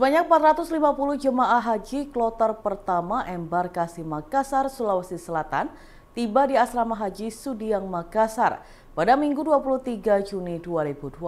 Sebanyak 450 jemaah haji kloter pertama embarkasi Makassar, Sulawesi Selatan tiba di asrama haji Sudiang Makassar pada Minggu 23 Juni 2024.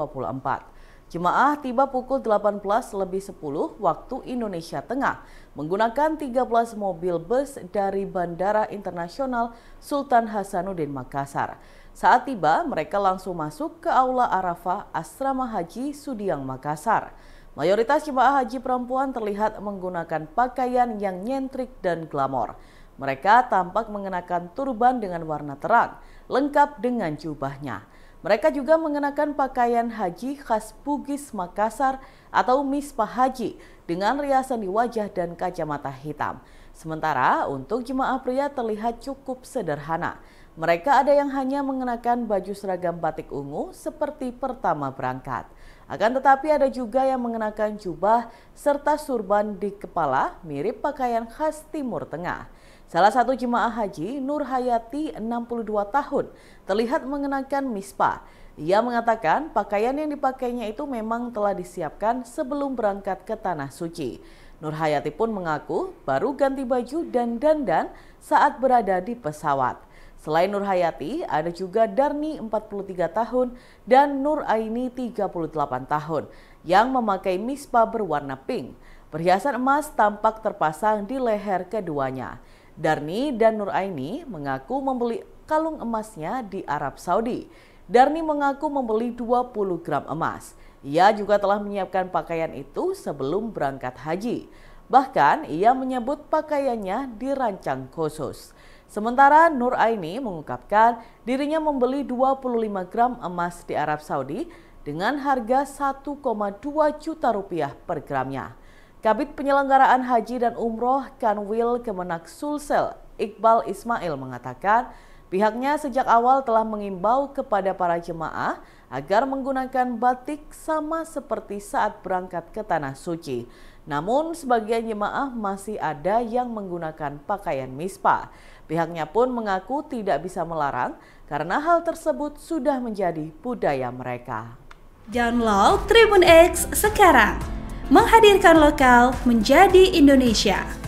Jemaah tiba pukul 18 lebih 10 waktu Indonesia Tengah menggunakan 13 mobil bus dari Bandara Internasional Sultan Hasanuddin Makassar. Saat tiba, mereka langsung masuk ke Aula Arafah Asrama Haji Sudiang Makassar. Mayoritas jemaah haji perempuan terlihat menggunakan pakaian yang nyentrik dan glamor. Mereka tampak mengenakan turban dengan warna terang, lengkap dengan jubahnya. Mereka juga mengenakan pakaian haji khas Bugis Makassar atau Mispah Haji dengan riasan di wajah dan kacamata hitam. Sementara untuk jemaah pria terlihat cukup sederhana. Mereka ada yang hanya mengenakan baju seragam batik ungu seperti pertama berangkat. Akan tetapi ada juga yang mengenakan jubah serta surban di kepala mirip pakaian khas Timur Tengah. Salah satu jemaah haji, Nur Hayati, 62 tahun, terlihat mengenakan mispa. Ia mengatakan pakaian yang dipakainya itu memang telah disiapkan sebelum berangkat ke Tanah Suci. Nurhayati pun mengaku baru ganti baju dan dandan saat berada di pesawat. Selain Nurhayati, ada juga Darni 43 tahun dan Nur Aini 38 tahun yang memakai mispa berwarna pink. Perhiasan emas tampak terpasang di leher keduanya. Darni dan Nur Aini mengaku membeli kalung emasnya di Arab Saudi. Darni mengaku membeli 20 gram emas. Ia juga telah menyiapkan pakaian itu sebelum berangkat haji. Bahkan ia menyebut pakaiannya dirancang khusus. Sementara Nur Aini mengungkapkan dirinya membeli 25 gram emas di Arab Saudi dengan harga 1,2 juta rupiah per gramnya. Kabit Penyelenggaraan Haji dan Umroh Kanwil Kemenak Sulsel Iqbal Ismail mengatakan Pihaknya sejak awal telah mengimbau kepada para jemaah agar menggunakan batik sama seperti saat berangkat ke Tanah Suci. Namun sebagian jemaah masih ada yang menggunakan pakaian mispa. Pihaknya pun mengaku tidak bisa melarang karena hal tersebut sudah menjadi budaya mereka. Download Tribun X sekarang. Menghadirkan lokal menjadi Indonesia.